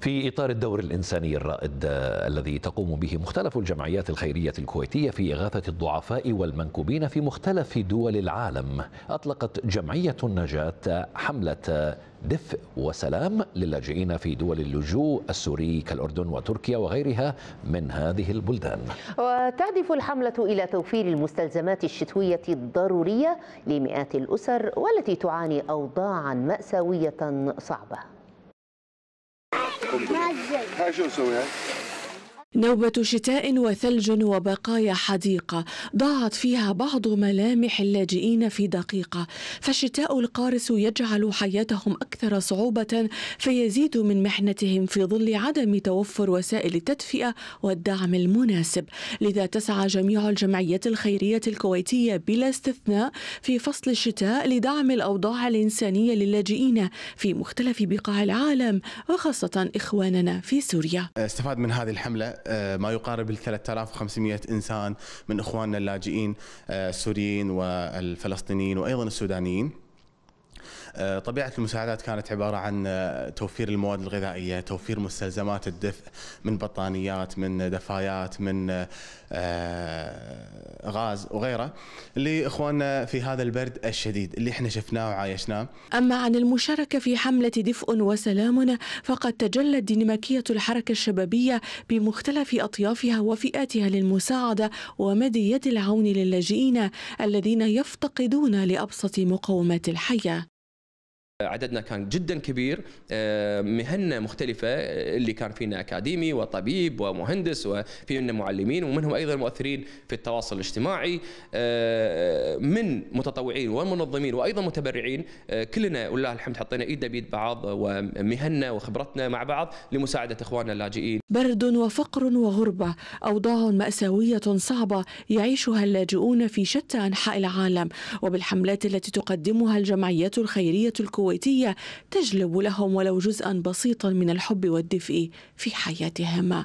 في إطار الدور الإنساني الرائد آه، الذي تقوم به مختلف الجمعيات الخيرية الكويتية في إغاثة الضعفاء والمنكوبين في مختلف دول العالم أطلقت جمعية النجاة آه، حملة آه، دفء وسلام للاجئين في دول اللجوء السوري كالأردن وتركيا وغيرها من هذه البلدان وتهدف الحملة إلى توفير المستلزمات الشتوية الضرورية لمئات الأسر والتي تعاني أوضاعا مأساوية صعبة Her şey olsa ya. نوبة شتاء وثلج وبقايا حديقة ضاعت فيها بعض ملامح اللاجئين في دقيقة فالشتاء القارس يجعل حياتهم أكثر صعوبة فيزيد من محنتهم في ظل عدم توفر وسائل التدفئة والدعم المناسب لذا تسعى جميع الجمعيات الخيرية الكويتية بلا استثناء في فصل الشتاء لدعم الأوضاع الإنسانية للاجئين في مختلف بقاع العالم وخاصة إخواننا في سوريا استفاد من هذه الحملة آه، ما يقارب ال 3500 انسان من اخواننا اللاجئين آه، السوريين والفلسطينيين وايضا السودانيين آه، طبيعة المساعدات كانت عبارة عن آه، توفير المواد الغذائية توفير مستلزمات الدفء من بطانيات من دفايات من آه، غاز وغيره لإخواننا في هذا البرد الشديد اللي احنا شفناه وعايشناه أما عن المشاركة في حملة دفء وسلامنا فقد تجلت ديناميكية الحركة الشبابية بمختلف أطيافها وفئاتها للمساعدة ومد يد العون للاجئين الذين يفتقدون لأبسط مقومات الحياة عددنا كان جدا كبير آه، مهنه مختلفه آه، اللي كان فينا اكاديمي وطبيب ومهندس وفينا معلمين ومنهم ايضا مؤثرين في التواصل الاجتماعي آه، من متطوعين ومنظمين وايضا متبرعين كلنا ولله الحمد حطينا ايدنا بيد بعض ومهنة وخبرتنا مع بعض لمساعده اخواننا اللاجئين. برد وفقر وغربه اوضاع ماساويه صعبه يعيشها اللاجئون في شتى انحاء العالم وبالحملات التي تقدمها الجمعيات الخيريه الكويتيه الكويتية تجلب لهم ولو جزءا بسيطا من الحب والدفء في حياتهم